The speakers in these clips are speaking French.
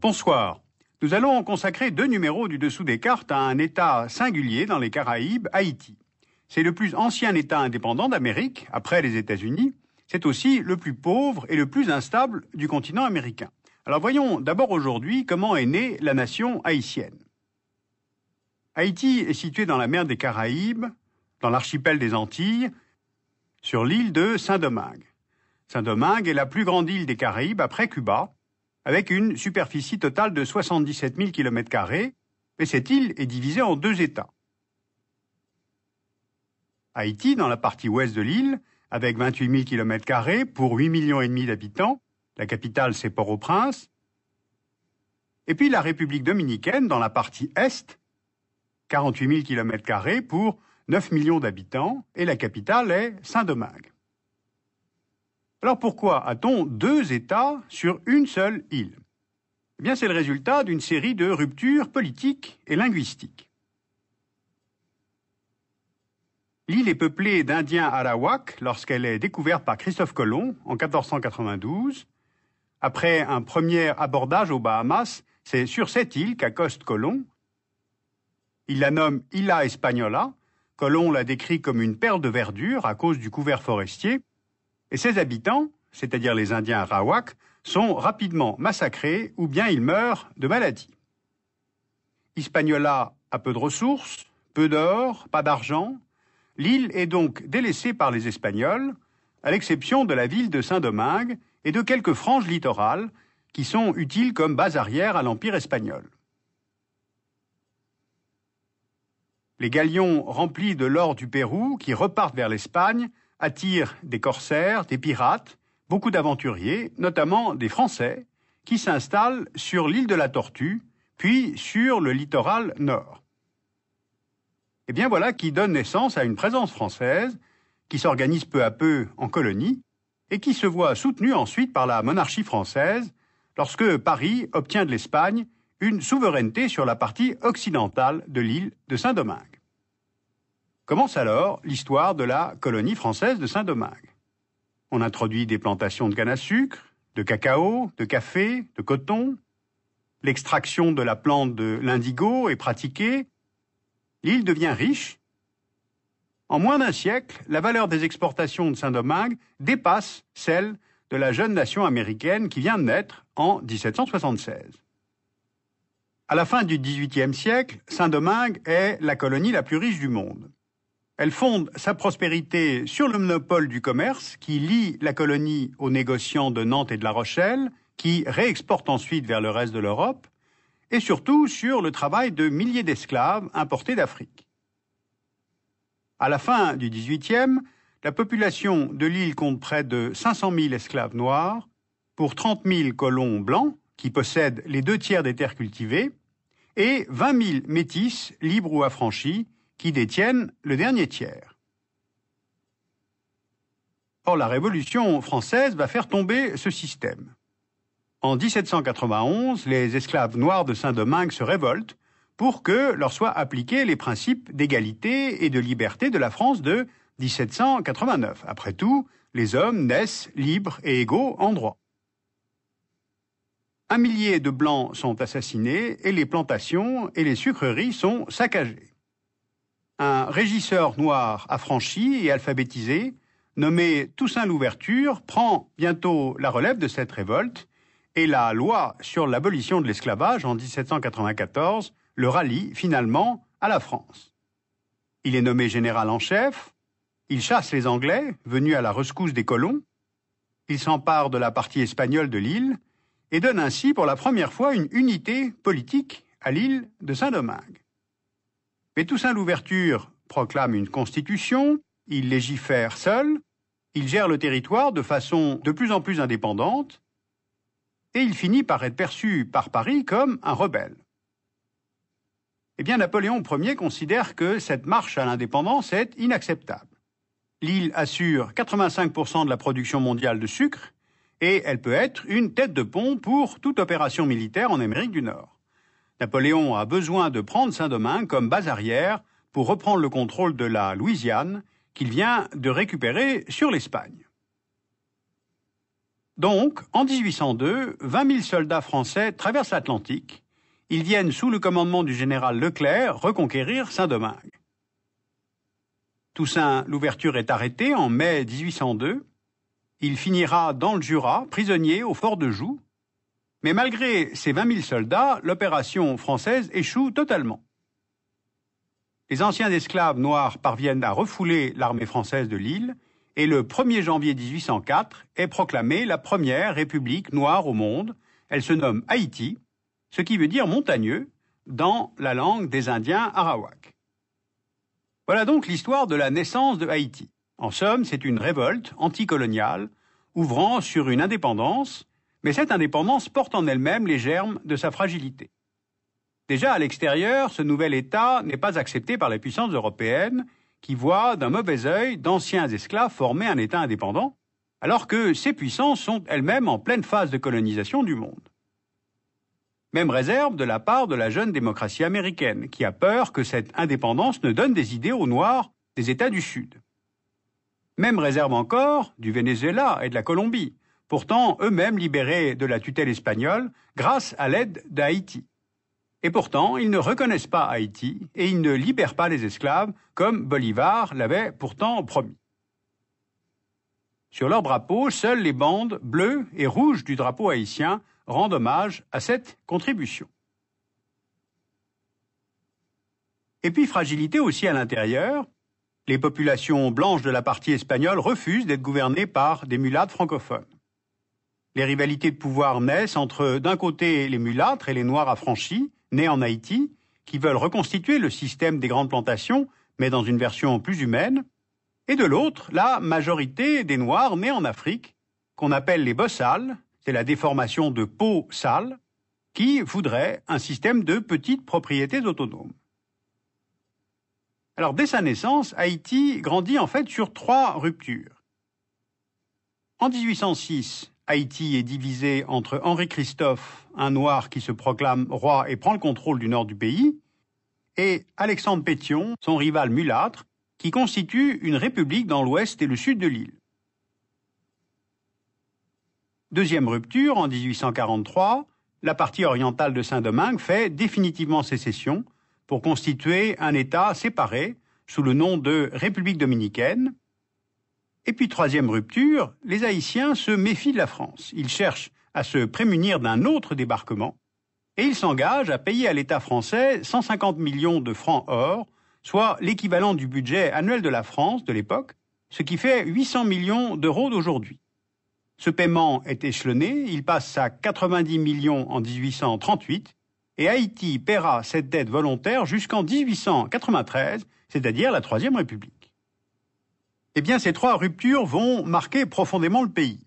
Bonsoir. Nous allons consacrer deux numéros du dessous des cartes à un État singulier dans les Caraïbes, Haïti. C'est le plus ancien État indépendant d'Amérique, après les États-Unis. C'est aussi le plus pauvre et le plus instable du continent américain. Alors voyons d'abord aujourd'hui comment est née la nation haïtienne. Haïti est situé dans la mer des Caraïbes, dans l'archipel des Antilles, sur l'île de Saint-Domingue. Saint-Domingue est la plus grande île des Caraïbes après Cuba, avec une superficie totale de 77 000 km et mais cette île est divisée en deux États. Haïti, dans la partie ouest de l'île, avec 28 000 km pour 8,5 millions et demi d'habitants, la capitale c'est Port-au-Prince, et puis la République dominicaine, dans la partie est, 48 000 km pour 9 millions d'habitants, et la capitale est Saint-Domingue. Alors pourquoi a-t-on deux États sur une seule île Eh bien c'est le résultat d'une série de ruptures politiques et linguistiques. L'île est peuplée d'Indiens Arawak lorsqu'elle est découverte par Christophe Colomb en 1492. Après un premier abordage aux Bahamas, c'est sur cette île qu'accoste Colomb. Il la nomme Isla Española ». Colomb la décrit comme une perle de verdure à cause du couvert forestier et ses habitants, c'est-à-dire les Indiens Arawak, sont rapidement massacrés ou bien ils meurent de maladie. Hispaniola a peu de ressources, peu d'or, pas d'argent. L'île est donc délaissée par les Espagnols, à l'exception de la ville de Saint-Domingue et de quelques franges littorales qui sont utiles comme base arrière à l'Empire espagnol. Les galions remplis de l'or du Pérou qui repartent vers l'Espagne attire des corsaires, des pirates, beaucoup d'aventuriers, notamment des Français, qui s'installent sur l'île de la Tortue, puis sur le littoral nord. Et eh bien voilà qui donne naissance à une présence française, qui s'organise peu à peu en colonie, et qui se voit soutenue ensuite par la monarchie française, lorsque Paris obtient de l'Espagne une souveraineté sur la partie occidentale de l'île de Saint-Domingue. Commence alors l'histoire de la colonie française de Saint-Domingue. On introduit des plantations de canne à sucre, de cacao, de café, de coton. L'extraction de la plante de l'indigo est pratiquée. L'île devient riche. En moins d'un siècle, la valeur des exportations de Saint-Domingue dépasse celle de la jeune nation américaine qui vient de naître en 1776. À la fin du XVIIIe siècle, Saint-Domingue est la colonie la plus riche du monde. Elle fonde sa prospérité sur le monopole du commerce qui lie la colonie aux négociants de Nantes et de La Rochelle, qui réexportent ensuite vers le reste de l'Europe, et surtout sur le travail de milliers d'esclaves importés d'Afrique. À la fin du XVIIIe, la population de l'île compte près de 500 000 esclaves noirs pour 30 000 colons blancs qui possèdent les deux tiers des terres cultivées et 20 000 métis libres ou affranchis qui détiennent le dernier tiers. Or, la Révolution française va faire tomber ce système. En 1791, les esclaves noirs de Saint-Domingue se révoltent pour que leur soient appliqués les principes d'égalité et de liberté de la France de 1789. Après tout, les hommes naissent libres et égaux en droit. Un millier de blancs sont assassinés et les plantations et les sucreries sont saccagées un régisseur noir affranchi et alphabétisé, nommé Toussaint Louverture, prend bientôt la relève de cette révolte et la loi sur l'abolition de l'esclavage en 1794 le rallie finalement à la France. Il est nommé général en chef, il chasse les Anglais, venus à la rescousse des colons, il s'empare de la partie espagnole de l'île et donne ainsi pour la première fois une unité politique à l'île de Saint-Domingue. Mais Toussaint Louverture proclame une constitution, il légifère seul, il gère le territoire de façon de plus en plus indépendante, et il finit par être perçu par Paris comme un rebelle. Eh bien, Napoléon Ier considère que cette marche à l'indépendance est inacceptable. L'île assure 85% de la production mondiale de sucre et elle peut être une tête de pont pour toute opération militaire en Amérique du Nord. Napoléon a besoin de prendre Saint-Domingue comme base arrière pour reprendre le contrôle de la Louisiane qu'il vient de récupérer sur l'Espagne. Donc, en 1802, 20 000 soldats français traversent l'Atlantique. Ils viennent sous le commandement du général Leclerc reconquérir Saint-Domingue. Toussaint Louverture est arrêtée en mai 1802. Il finira dans le Jura, prisonnier au fort de Joux, mais malgré ces vingt mille soldats, l'opération française échoue totalement. Les anciens esclaves noirs parviennent à refouler l'armée française de l'île et le 1er janvier 1804 est proclamée la première république noire au monde. Elle se nomme Haïti, ce qui veut dire montagneux dans la langue des Indiens arawak. Voilà donc l'histoire de la naissance de Haïti. En somme, c'est une révolte anticoloniale ouvrant sur une indépendance mais cette indépendance porte en elle-même les germes de sa fragilité. Déjà à l'extérieur, ce nouvel État n'est pas accepté par les puissances européennes qui voient d'un mauvais œil d'anciens esclaves former un État indépendant, alors que ces puissances sont elles-mêmes en pleine phase de colonisation du monde. Même réserve de la part de la jeune démocratie américaine, qui a peur que cette indépendance ne donne des idées aux Noirs des États du Sud. Même réserve encore du Venezuela et de la Colombie, pourtant eux-mêmes libérés de la tutelle espagnole grâce à l'aide d'Haïti. Et pourtant, ils ne reconnaissent pas Haïti et ils ne libèrent pas les esclaves comme Bolivar l'avait pourtant promis. Sur leur drapeau, seules les bandes bleues et rouges du drapeau haïtien rendent hommage à cette contribution. Et puis fragilité aussi à l'intérieur, les populations blanches de la partie espagnole refusent d'être gouvernées par des mulâtres francophones les rivalités de pouvoir naissent entre, d'un côté, les mulâtres et les noirs affranchis, nés en Haïti, qui veulent reconstituer le système des grandes plantations, mais dans une version plus humaine, et de l'autre, la majorité des noirs nés en Afrique, qu'on appelle les bossales, c'est la déformation de peau sale, qui voudraient un système de petites propriétés autonomes. Alors, dès sa naissance, Haïti grandit en fait sur trois ruptures. En 1806, Haïti est divisé entre Henri Christophe, un noir qui se proclame roi et prend le contrôle du nord du pays, et Alexandre Pétion, son rival mulâtre, qui constitue une république dans l'ouest et le sud de l'île. Deuxième rupture, en 1843, la partie orientale de Saint-Domingue fait définitivement sécession pour constituer un État séparé sous le nom de République dominicaine, et puis troisième rupture, les Haïtiens se méfient de la France. Ils cherchent à se prémunir d'un autre débarquement et ils s'engagent à payer à l'État français 150 millions de francs or, soit l'équivalent du budget annuel de la France de l'époque, ce qui fait 800 millions d'euros d'aujourd'hui. Ce paiement est échelonné, il passe à 90 millions en 1838 et Haïti paiera cette dette volontaire jusqu'en 1893, c'est-à-dire la Troisième République. Eh bien, ces trois ruptures vont marquer profondément le pays.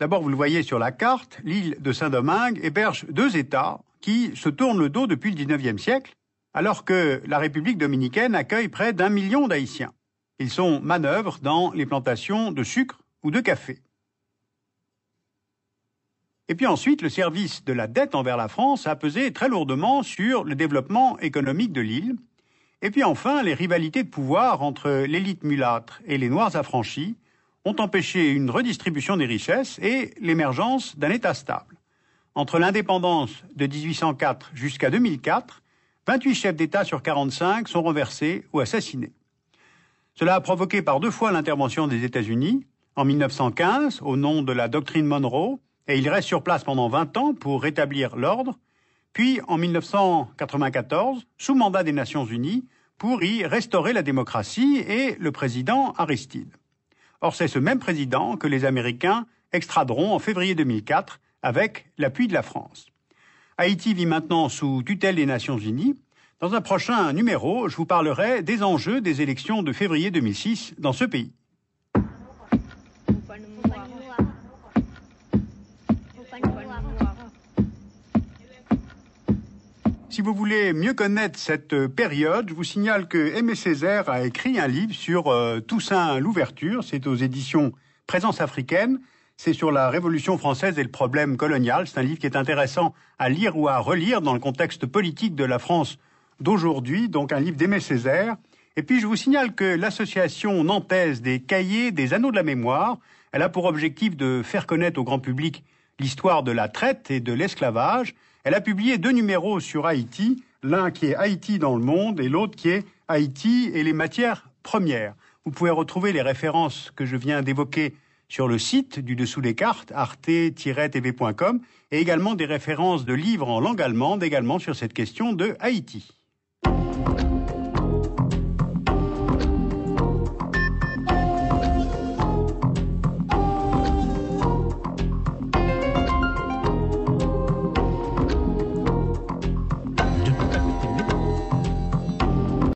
D'abord, vous le voyez sur la carte, l'île de Saint-Domingue héberge deux États qui se tournent le dos depuis le XIXe siècle, alors que la République dominicaine accueille près d'un million d'Haïtiens. Ils sont manœuvres dans les plantations de sucre ou de café. Et puis ensuite, le service de la dette envers la France a pesé très lourdement sur le développement économique de l'île, et puis enfin, les rivalités de pouvoir entre l'élite mulâtre et les Noirs affranchis ont empêché une redistribution des richesses et l'émergence d'un État stable. Entre l'indépendance de 1804 jusqu'à 2004, 28 chefs d'État sur 45 sont renversés ou assassinés. Cela a provoqué par deux fois l'intervention des États-Unis, en 1915 au nom de la doctrine Monroe, et il reste sur place pendant 20 ans pour rétablir l'ordre, puis en 1994, sous mandat des Nations Unies, pour y restaurer la démocratie et le président Aristide. Or, c'est ce même président que les Américains extraderont en février 2004 avec l'appui de la France. Haïti vit maintenant sous tutelle des Nations Unies. Dans un prochain numéro, je vous parlerai des enjeux des élections de février 2006 dans ce pays. Si vous voulez mieux connaître cette euh, période, je vous signale que Aimé Césaire a écrit un livre sur euh, Toussaint l'ouverture. C'est aux éditions Présence africaine. C'est sur la Révolution française et le problème colonial. C'est un livre qui est intéressant à lire ou à relire dans le contexte politique de la France d'aujourd'hui. Donc un livre d'Aimé Césaire. Et puis je vous signale que l'association nantaise des cahiers des anneaux de la mémoire, elle a pour objectif de faire connaître au grand public l'histoire de la traite et de l'esclavage. Elle a publié deux numéros sur Haïti, l'un qui est Haïti dans le monde et l'autre qui est Haïti et les matières premières. Vous pouvez retrouver les références que je viens d'évoquer sur le site du dessous des cartes arte-tv.com et également des références de livres en langue allemande également sur cette question de Haïti.